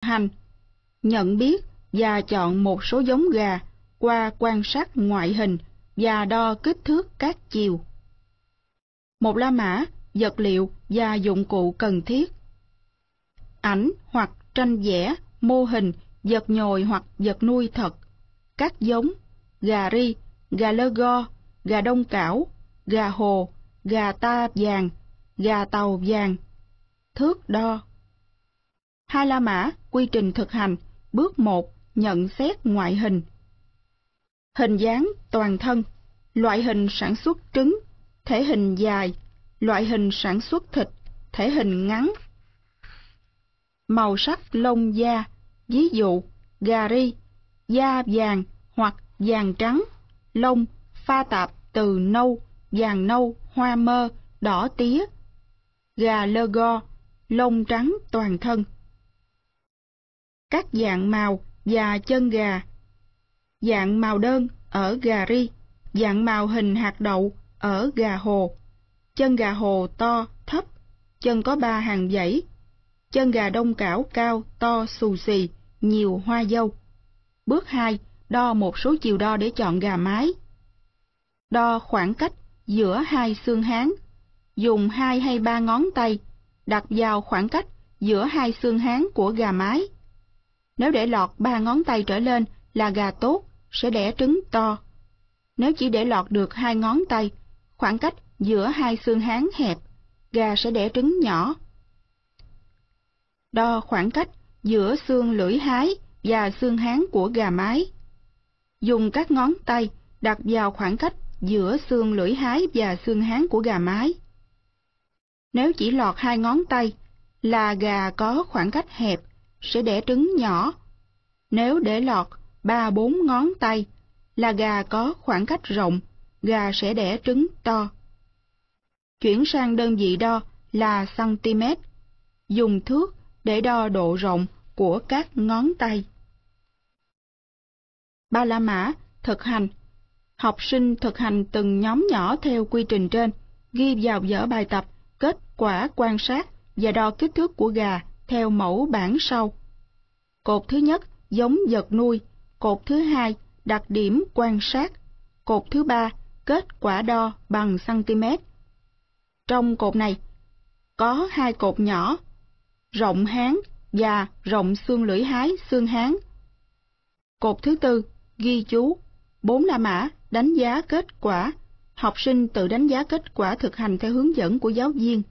hành, nhận biết và chọn một số giống gà qua quan sát ngoại hình và đo kích thước các chiều. Một la mã, vật liệu và dụng cụ cần thiết. Ảnh hoặc tranh vẽ, mô hình, vật nhồi hoặc vật nuôi thật, các giống, gà ri, gà lơ go, gà đông cảo, gà hồ, gà ta vàng, gà tàu vàng, thước đo Hai La Mã, quy trình thực hành, bước 1, nhận xét ngoại hình. Hình dáng toàn thân, loại hình sản xuất trứng, thể hình dài, loại hình sản xuất thịt, thể hình ngắn. Màu sắc lông da, ví dụ gà ri, da vàng hoặc vàng trắng, lông pha tạp từ nâu, vàng nâu, hoa mơ, đỏ tía. Gà lơ go, lông trắng toàn thân các dạng màu và chân gà. Dạng màu đơn ở gà ri, dạng màu hình hạt đậu ở gà hồ. Chân gà hồ to, thấp, chân có ba hàng dãy. Chân gà đông cảo cao, to, xù xì, nhiều hoa dâu. Bước 2. Đo một số chiều đo để chọn gà mái. Đo khoảng cách giữa hai xương háng. Dùng hai hay ba ngón tay đặt vào khoảng cách giữa hai xương háng của gà mái. Nếu để lọt ba ngón tay trở lên là gà tốt, sẽ đẻ trứng to. Nếu chỉ để lọt được hai ngón tay, khoảng cách giữa hai xương háng hẹp, gà sẽ đẻ trứng nhỏ. Đo khoảng cách giữa xương lưỡi hái và xương háng của gà mái. Dùng các ngón tay đặt vào khoảng cách giữa xương lưỡi hái và xương háng của gà mái. Nếu chỉ lọt hai ngón tay là gà có khoảng cách hẹp, sẽ đẻ trứng nhỏ. Nếu để lọt ba bốn ngón tay là gà có khoảng cách rộng, gà sẽ đẻ trứng to. Chuyển sang đơn vị đo là cm, dùng thước để đo độ rộng của các ngón tay. Ba La Mã thực hành Học sinh thực hành từng nhóm nhỏ theo quy trình trên, ghi vào vở bài tập kết quả quan sát và đo kích thước của gà theo mẫu bản sau. Cột thứ nhất giống vật nuôi, cột thứ hai đặc điểm quan sát, cột thứ ba kết quả đo bằng cm. Trong cột này có hai cột nhỏ, rộng háng và rộng xương lưỡi hái xương háng. Cột thứ tư ghi chú, bốn la mã đánh giá kết quả, học sinh tự đánh giá kết quả thực hành theo hướng dẫn của giáo viên.